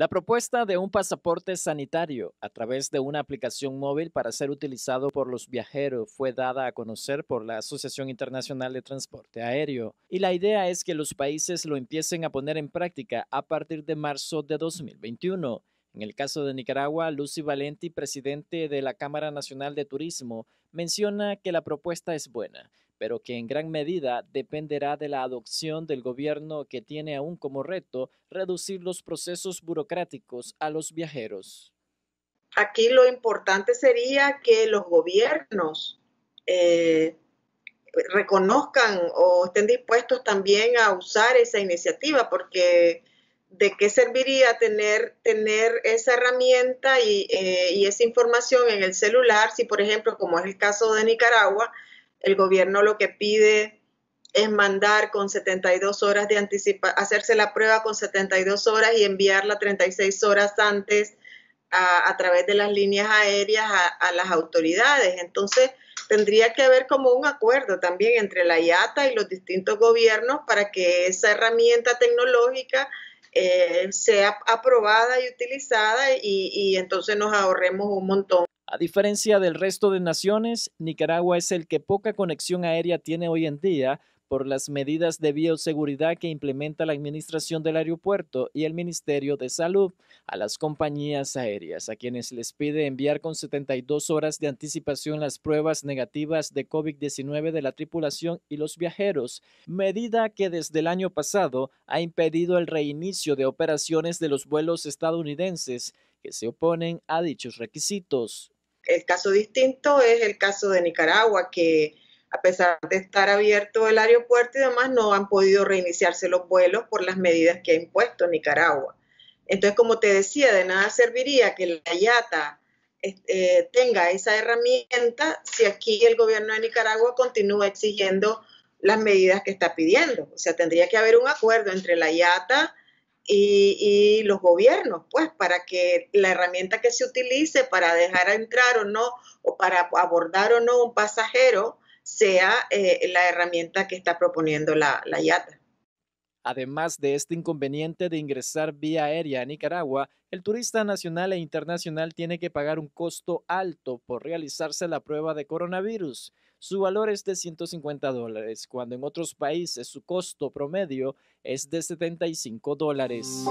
La propuesta de un pasaporte sanitario a través de una aplicación móvil para ser utilizado por los viajeros fue dada a conocer por la Asociación Internacional de Transporte Aéreo y la idea es que los países lo empiecen a poner en práctica a partir de marzo de 2021. En el caso de Nicaragua, Lucy Valenti, presidente de la Cámara Nacional de Turismo, menciona que la propuesta es buena, pero que en gran medida dependerá de la adopción del gobierno que tiene aún como reto reducir los procesos burocráticos a los viajeros. Aquí lo importante sería que los gobiernos eh, reconozcan o estén dispuestos también a usar esa iniciativa, porque de qué serviría tener, tener esa herramienta eh, y, esa información en el celular si, por ejemplo, como es el caso de Nicaragua, el gobierno lo que pide es mandar con 72 horas de anticipación, hacerse la prueba con 72 horas y enviarla 36 horas antes a, través de las líneas aéreas a las autoridades. Entonces, tendría que haber como un acuerdo también entre la IATA y los distintos gobiernos para que esa herramienta tecnológica eh, sea aprobada y utilizada y, y entonces nos ahorremos un montón. A diferencia del resto de naciones, Nicaragua es el que poca conexión aérea tiene hoy en día por las medidas de bioseguridad que implementa la Administración del Aeropuerto y el Ministerio de Salud a las compañías aéreas, a quienes les pide enviar con 72 horas de anticipación las pruebas negativas de COVID-19 de la tripulación y los viajeros, medida que desde el año pasado ha impedido el reinicio de operaciones de los vuelos estadounidenses que se oponen a dichos requisitos. El caso distinto es el caso de Nicaragua, que a pesar de estar abierto el aeropuerto y demás, no han podido reiniciarse los vuelos por las medidas que ha impuesto Nicaragua. Entonces, como te decía, de nada serviría que la IATA este, tenga esa herramienta si aquí el gobierno de Nicaragua continúa exigiendo las medidas que está pidiendo. O sea, tendría que haber un acuerdo entre la IATA y, y los gobiernos, pues, para que la herramienta que se utilice para dejar entrar o no, o para abordar o no un pasajero, sea eh, la herramienta que está proponiendo la, la IATA. Además de este inconveniente de ingresar vía aérea a Nicaragua, el turista nacional e internacional tiene que pagar un costo alto por realizarse la prueba de coronavirus. Su valor es de 150 dólares, cuando en otros países su costo promedio es de 75 dólares.